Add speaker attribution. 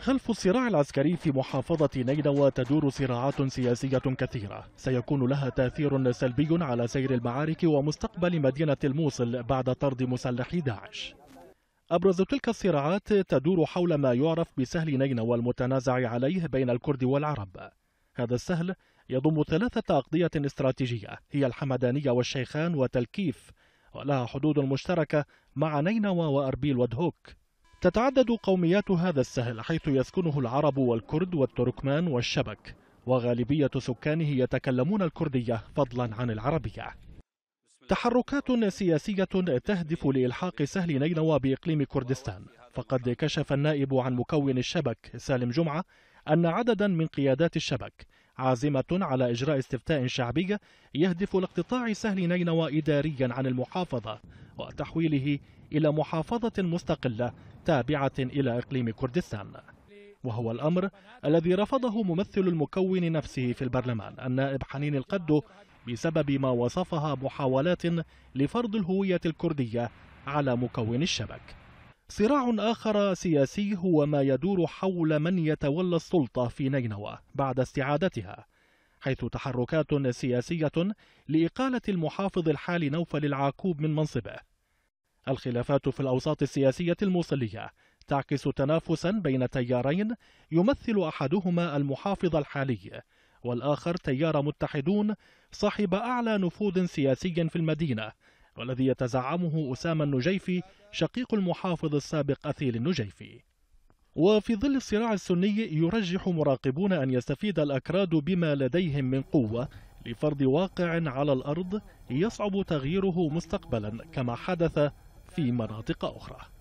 Speaker 1: خلف الصراع العسكري في محافظة نينوى تدور صراعات سياسية كثيرة سيكون لها تأثير سلبي على سير المعارك ومستقبل مدينة الموصل بعد طرد مسلحي داعش أبرز تلك الصراعات تدور حول ما يعرف بسهل نينوى المتنازع عليه بين الكرد والعرب هذا السهل يضم ثلاثة أقضية استراتيجية هي الحمدانية والشيخان وتلكيف ولها حدود مشتركة مع نينوى وأربيل ودهوك تتعدد قوميات هذا السهل حيث يسكنه العرب والكرد والتركمان والشبك وغالبية سكانه يتكلمون الكردية فضلا عن العربية تحركات سياسية تهدف لإلحاق سهل نينوى بإقليم كردستان فقد كشف النائب عن مكون الشبك سالم جمعة أن عددا من قيادات الشبك عازمة على إجراء استفتاء شعبي يهدف لاقتطاع سهل نينوى إداريا عن المحافظة وتحويله إلى محافظة مستقلة تابعة إلى إقليم كردستان وهو الأمر الذي رفضه ممثل المكون نفسه في البرلمان النائب حنين القد بسبب ما وصفها محاولات لفرض الهوية الكردية على مكون الشبك صراع آخر سياسي هو ما يدور حول من يتولى السلطة في نينوى بعد استعادتها حيث تحركات سياسية لإقالة المحافظ الحالي نوفل العاقوب من منصبه الخلافات في الأوساط السياسية الموصلية تعكس تنافسا بين تيارين يمثل أحدهما المحافظ الحالي والآخر تيار متحدون صاحب أعلى نفوذ سياسي في المدينة والذي يتزعمه أسامة النجيفي شقيق المحافظ السابق أثيل النجيفي وفي ظل الصراع السني يرجح مراقبون أن يستفيد الأكراد بما لديهم من قوة لفرض واقع على الأرض يصعب تغييره مستقبلا كما حدث في مناطق أخرى